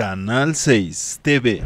Canal 6 TV.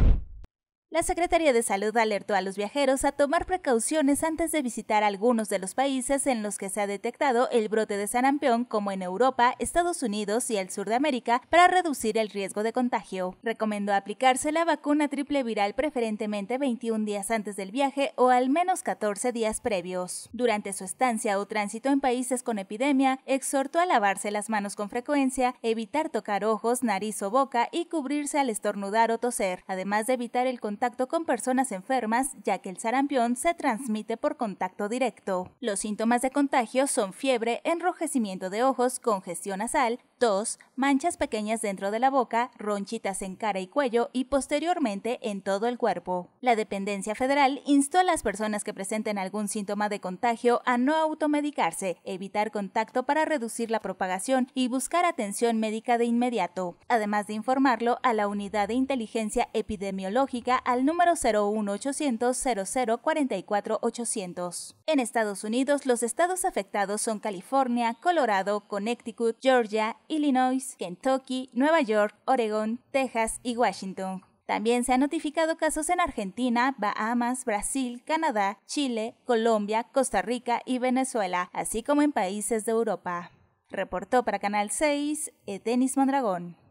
La Secretaría de Salud alertó a los viajeros a tomar precauciones antes de visitar algunos de los países en los que se ha detectado el brote de sarampión, como en Europa, Estados Unidos y el sur de América, para reducir el riesgo de contagio. Recomendó aplicarse la vacuna triple viral preferentemente 21 días antes del viaje o al menos 14 días previos. Durante su estancia o tránsito en países con epidemia, exhortó a lavarse las manos con frecuencia, evitar tocar ojos, nariz o boca y cubrirse al estornudar o toser, además de evitar el contagio contacto con personas enfermas, ya que el sarampión se transmite por contacto directo. Los síntomas de contagio son fiebre, enrojecimiento de ojos, congestión nasal, tos, manchas pequeñas dentro de la boca, ronchitas en cara y cuello y posteriormente en todo el cuerpo. La dependencia federal instó a las personas que presenten algún síntoma de contagio a no automedicarse, evitar contacto para reducir la propagación y buscar atención médica de inmediato, además de informarlo a la Unidad de Inteligencia Epidemiológica número 01800 800. En Estados Unidos, los estados afectados son California, Colorado, Connecticut, Georgia, Illinois, Kentucky, Nueva York, Oregon, Texas y Washington. También se han notificado casos en Argentina, Bahamas, Brasil, Canadá, Chile, Colombia, Costa Rica y Venezuela, así como en países de Europa. Reportó para Canal 6 Denis Mondragón.